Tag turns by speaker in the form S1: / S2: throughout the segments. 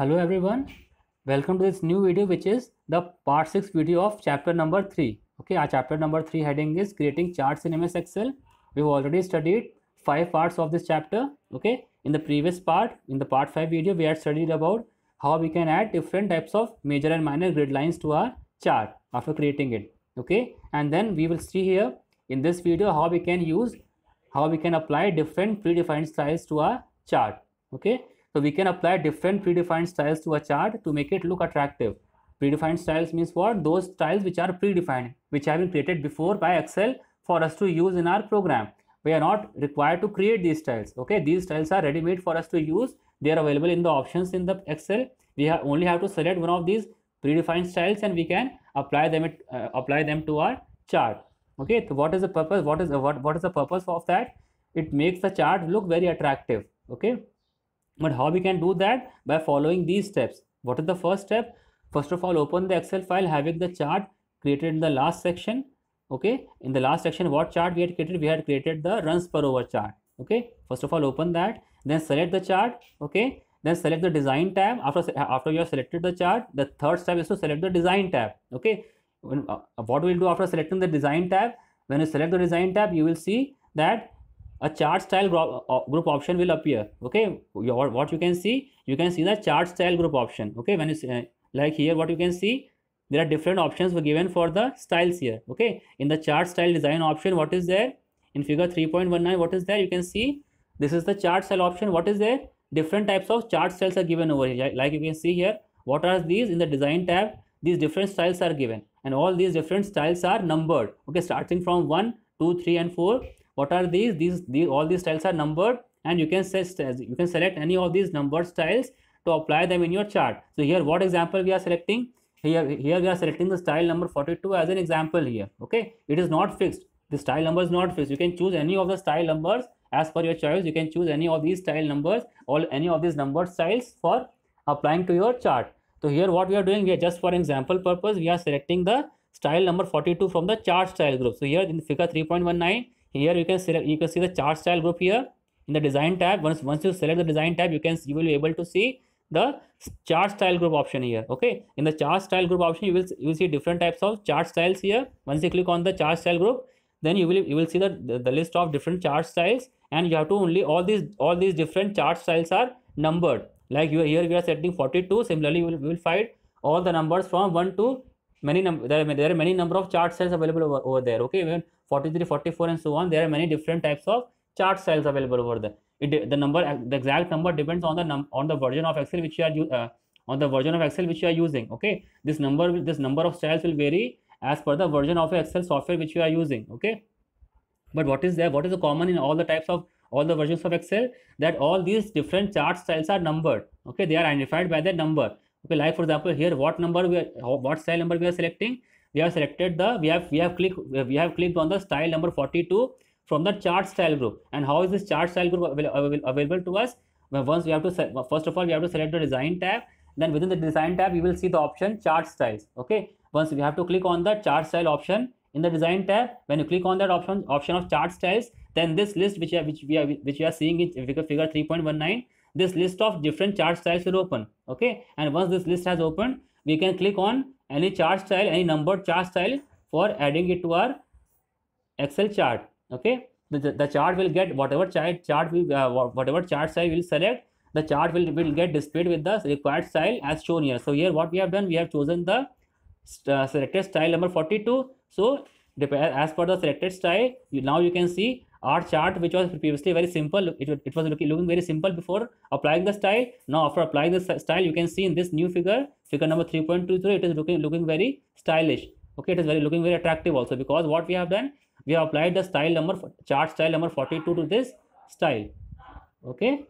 S1: hello everyone welcome to this new video which is the part 6 video of chapter number 3 okay our chapter number 3 heading is creating charts in ms excel we've already studied five parts of this chapter okay in the previous part in the part 5 video we had studied about how we can add different types of major and minor grid lines to our chart after creating it okay and then we will see here in this video how we can use how we can apply different predefined styles to our chart okay so we can apply different predefined styles to a chart to make it look attractive. Predefined styles means what? Those styles which are predefined, which have been created before by Excel for us to use in our program. We are not required to create these styles. Okay, these styles are ready made for us to use. They are available in the options in the Excel. We have only have to select one of these predefined styles and we can apply them it, uh, apply them to our chart. Okay, so what is the purpose? What is what what is the purpose of that? It makes the chart look very attractive. Okay, but how we can do that? By following these steps. What is the first step? First of all, open the Excel file having the chart created in the last section. Okay, in the last section, what chart we had created? We had created the runs per over chart. Okay, first of all, open that. Then select the chart. Okay, then select the design tab. After after you have selected the chart, the third step is to select the design tab. Okay, when, uh, what we'll do after selecting the design tab? When you select the design tab, you will see that a chart style group option will appear okay what you can see you can see the chart style group option okay when you uh, like here what you can see there are different options were given for the styles here okay in the chart style design option what is there in figure 3.19 what is there you can see this is the chart style option what is there different types of chart styles are given over here like you can see here what are these in the design tab these different styles are given and all these different styles are numbered okay starting from 1 2 3 and 4 what are these? these these all these styles are numbered and you can you can select any of these numbered styles to apply them in your chart so here what example we are selecting here here we are selecting the style number 42 as an example here okay it is not fixed the style number is not fixed you can choose any of the style numbers as per your choice you can choose any of these style numbers or any of these numbered styles for applying to your chart so here what we are doing here just for example purpose we are selecting the style number 42 from the chart style group so here in figure 3.19 here you can select you can see the chart style group here in the design tab once once you select the design tab you can you will be able to see the chart style group option here okay in the chart style group option you will you will see different types of chart styles here once you click on the chart style group then you will you will see the, the, the list of different chart styles and you have to only all these all these different chart styles are numbered like you here we are setting 42 similarly you will, we will find all the numbers from 1 to many number there are, there are many number of chart cells available over, over there okay even 43 44 and so on there are many different types of chart cells available over there it, the number uh, the exact number depends on the num on the version of excel which you are uh, on the version of excel which you are using okay this number this number of cells will vary as per the version of excel software which you are using okay but what is there what is the common in all the types of all the versions of excel that all these different chart styles are numbered okay they are identified by their number okay like for example here what number we are what style number we are selecting we have selected the we have we have clicked we have clicked on the style number 42 from the chart style group and how is this chart style group available to us once we have to first of all we have to select the design tab then within the design tab you will see the option chart styles okay once we have to click on the chart style option in the design tab when you click on that option option of chart styles then this list which are, which we are which we are seeing in figure 3.19 this list of different chart styles will open okay and once this list has opened we can click on any chart style any numbered chart style for adding it to our excel chart okay the, the, chart will get whatever chart chart we uh, whatever chart style we'll select the chart will will get displayed with the required style as shown here so here what we have done we have chosen the uh, selected style number 42 so as per the selected style you, now you can see our chart which was previously very simple it, it was looking, looking very simple before applying the style now after applying the style you can see in this new figure figure number 3.23 it is looking looking very stylish okay it is very looking very attractive also because what we have done we have applied the style number chart style number 42 to this style okay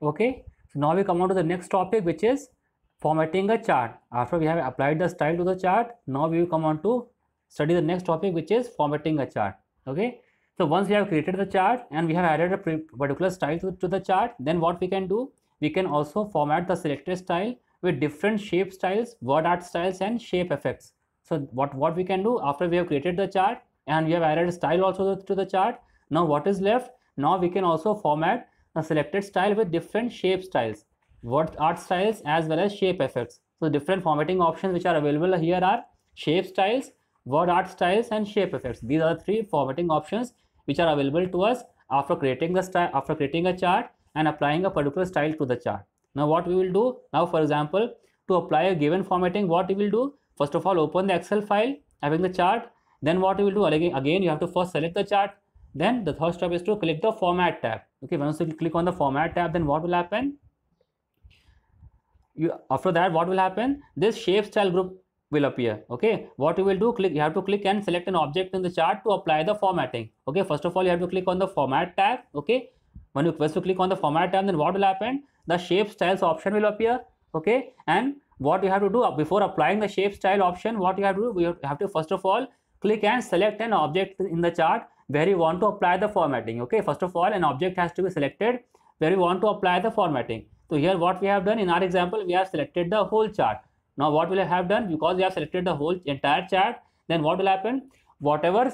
S1: okay so now we come on to the next topic which is formatting a chart. After we have applied the style to the chart, now we will come on to study the next topic which is formatting a chart. Okay. So once we have created the chart and we have added a particular style to, to the chart, then what we can do? We can also format the selected style with different shape styles, word art styles and shape effects. So what, what we can do after we have created the chart and we have added style also to the chart. Now what is left? Now we can also format a selected style with different shape styles word art styles as well as shape effects. So different formatting options which are available here are shape styles, word art styles and shape effects. These are three formatting options which are available to us after creating the style after creating a chart and applying a particular style to the chart. Now what we will do now for example to apply a given formatting what we will do first of all open the excel file having the chart then what we will do again, again you have to first select the chart then the third step is to click the format tab okay once you click on the format tab then what will happen you after that what will happen this shape style group will appear okay what you will do click you have to click and select an object in the chart to apply the formatting okay first of all you have to click on the format tab okay when you first click on the format tab then what will happen the shape styles option will appear okay and what you have to do uh, before applying the shape style option what you have to do you have to first of all click and select an object in the chart where you want to apply the formatting okay first of all an object has to be selected where you want to apply the formatting so here what we have done in our example, we have selected the whole chart. Now what will I have done? Because we have selected the whole entire chart, then what will happen? Whatever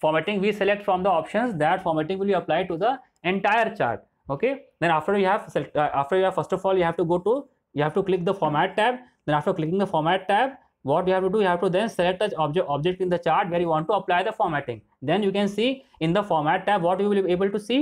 S1: formatting we select from the options, that formatting will be applied to the entire chart. Okay. Then after you have select, uh, after you have first of all you have to go to you have to click the format tab. Then after clicking the format tab, what you have to do you have to then select the object object in the chart where you want to apply the formatting. Then you can see in the format tab what you will be able to see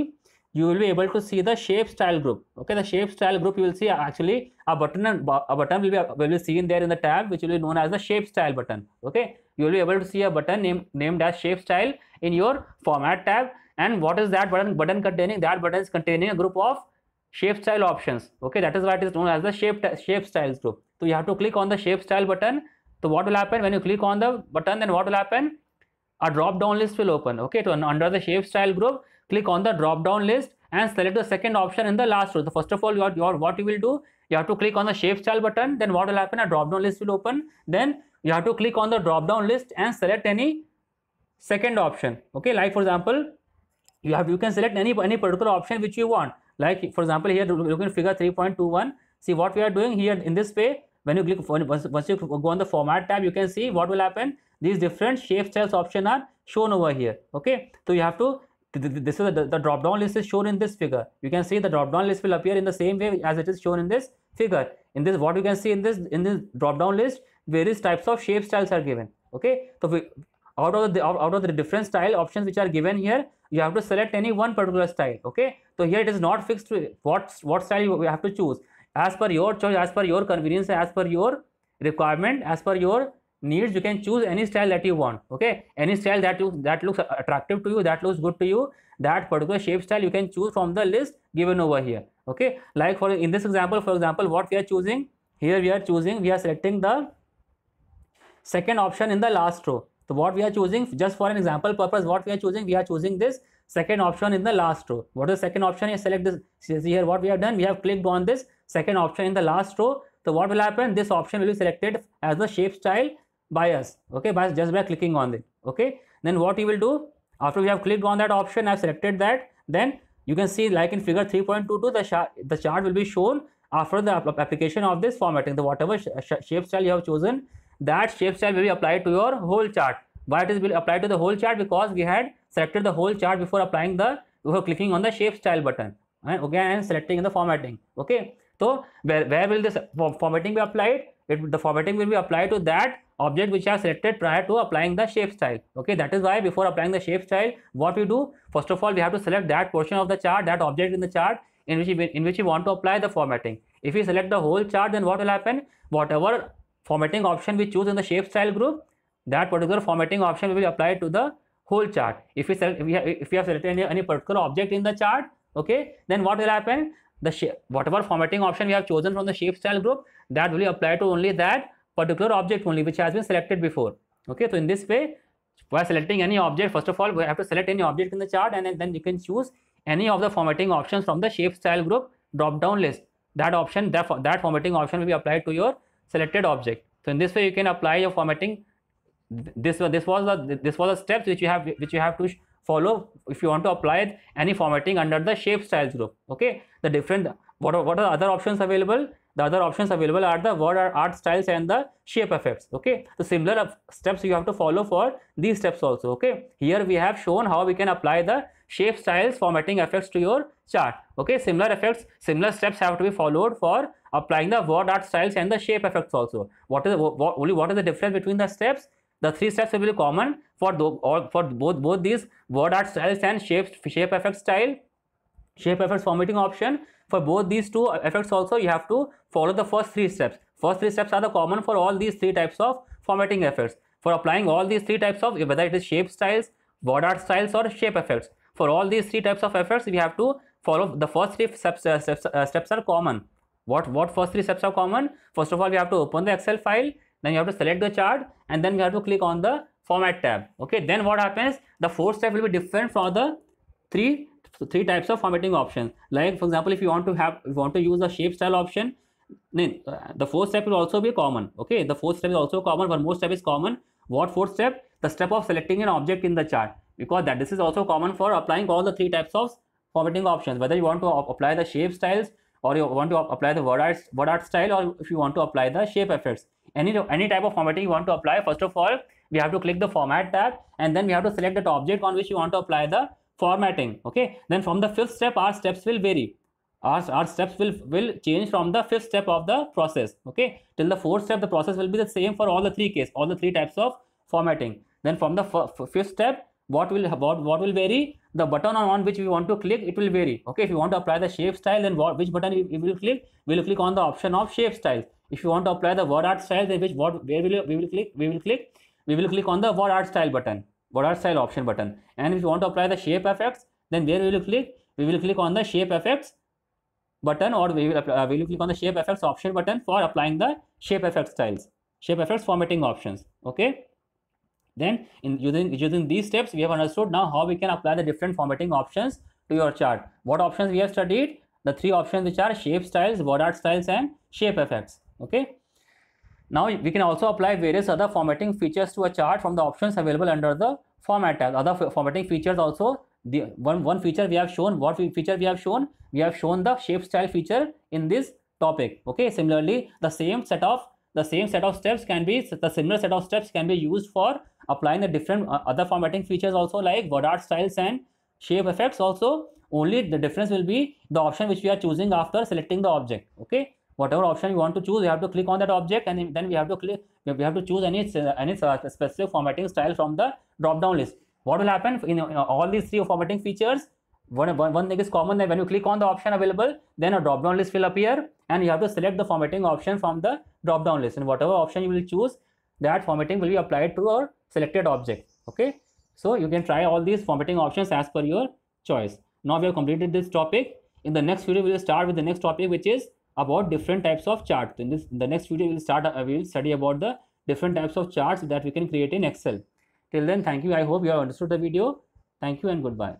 S1: you will be able to see the shape style group. Okay, the shape style group you will see actually a button and a button will be will be seen there in the tab which will be known as the shape style button. Okay, you will be able to see a button named named as shape style in your format tab. And what is that button button containing? That button is containing a group of shape style options. Okay, that is why it is known as the shape shape styles group. So you have to click on the shape style button. So what will happen when you click on the button? Then what will happen? A drop down list will open. Okay, to under the shape style group click on the drop down list and select the second option in the last row. So first of all, your, your what you will do, you have to click on the shape style button. Then what will happen? A drop down list will open. Then you have to click on the drop down list and select any second option. Okay, like for example, you have you can select any any particular option which you want. Like for example, here looking at figure 3.21. See what we are doing here in this way. When you click once, once you go on the format tab, you can see what will happen. These different shape styles option are shown over here. Okay, so you have to this is the, the drop down list is shown in this figure you can see the drop down list will appear in the same way as it is shown in this figure in this what you can see in this in this drop down list various types of shape styles are given okay so we, out of the out of the different style options which are given here you have to select any one particular style okay so here it is not fixed what what style you have to choose as per your choice as per your convenience as per your requirement as per your needs you can choose any style that you want okay any style that you that looks attractive to you that looks good to you that particular shape style you can choose from the list given over here okay like for in this example for example what we are choosing here we are choosing we are selecting the second option in the last row so what we are choosing just for an example purpose what we are choosing we are choosing this second option in the last row what is the second option you select this see here what we have done we have clicked on this second option in the last row so what will happen this option will be selected as the shape style bias okay bias just by clicking on it okay then what you will do after we have clicked on that option i've selected that then you can see like in figure 3.22 the, chart, the chart will be shown after the application of this formatting the whatever sh sh shape style you have chosen that shape style will be applied to your whole chart why it is will apply to the whole chart because we had selected the whole chart before applying the before clicking on the shape style button okay and selecting the formatting okay so where, where will this formatting be applied it, the formatting will be applied to that object which are selected prior to applying the shape style. Okay, that is why before applying the shape style, what we do, first of all, we have to select that portion of the chart, that object in the chart in which, we, in which we want to apply the formatting. If we select the whole chart, then what will happen? Whatever formatting option we choose in the shape style group, that particular formatting option will be applied to the whole chart. If we select, if we have, if we have selected any, any particular object in the chart, okay, then what will happen? the shape whatever formatting option we have chosen from the shape style group that will apply to only that particular object only which has been selected before okay so in this way while selecting any object first of all we have to select any object in the chart and then you can choose any of the formatting options from the shape style group drop down list that option that, that formatting option will be applied to your selected object so in this way you can apply your formatting this this was the this was the steps which you have which you have to follow if you want to apply any formatting under the shape styles group okay the different what are, what are other options available the other options available are the word art styles and the shape effects okay the similar steps you have to follow for these steps also okay here we have shown how we can apply the shape styles formatting effects to your chart okay similar effects similar steps have to be followed for applying the word art styles and the shape effects also what is the, what, only what is the difference between the steps the three steps will be common for, those, or for both, both these word art styles and shape, shape effect style, shape effects formatting option. For both these two effects also, you have to follow the first three steps. First three steps are the common for all these three types of formatting effects. For applying all these three types of, whether it is shape styles, word art styles or shape effects. For all these three types of effects, we have to follow the first three steps, uh, steps, uh, steps are common. What, what first three steps are common? First of all, we have to open the Excel file then you have to select the chart and then you have to click on the format tab okay then what happens the fourth step will be different from the three three types of formatting options like for example if you want to have you want to use the shape style option then uh, the fourth step will also be common okay the fourth step is also common But most step is common what fourth step the step of selecting an object in the chart because that this is also common for applying all the three types of formatting options whether you want to apply the shape styles or you want to apply the word art, word art style or if you want to apply the shape effects any any type of formatting you want to apply first of all we have to click the format tab and then we have to select that object on which you want to apply the formatting okay then from the fifth step our steps will vary our, our steps will will change from the fifth step of the process okay till the fourth step the process will be the same for all the three cases all the three types of formatting then from the fifth step what will what, what will vary the button on which we want to click it will vary okay if you want to apply the shape style then what, which button you will click we'll click on the option of shape style if you want to apply the word art style, then which what where will you, we will click? We will click. We will click on the word art style button, word art style option button. And if you want to apply the shape effects, then where will you click? We will click on the shape effects button, or we will uh, we will click on the shape effects option button for applying the shape effect styles, shape effects formatting options. Okay. Then in using using these steps, we have understood now how we can apply the different formatting options to your chart. What options we have studied? The three options which are shape styles, word art styles and shape effects okay now we can also apply various other formatting features to a chart from the options available under the format tab other formatting features also the one one feature we have shown what feature we have shown we have shown the shape style feature in this topic okay similarly the same set of the same set of steps can be the similar set of steps can be used for applying the different uh, other formatting features also like word art styles and shape effects also only the difference will be the option which we are choosing after selecting the object okay whatever option you want to choose you have to click on that object and then we have to click we have to choose any any specific formatting style from the drop down list what will happen in, in all these three formatting features one, one, one thing is common that when you click on the option available then a drop down list will appear and you have to select the formatting option from the drop down list and whatever option you will choose that formatting will be applied to your selected object okay so you can try all these formatting options as per your choice now we have completed this topic in the next video we will start with the next topic which is about different types of charts. In this, in the next video, we will start. Uh, we will study about the different types of charts that we can create in Excel. Till then, thank you. I hope you have understood the video. Thank you and goodbye.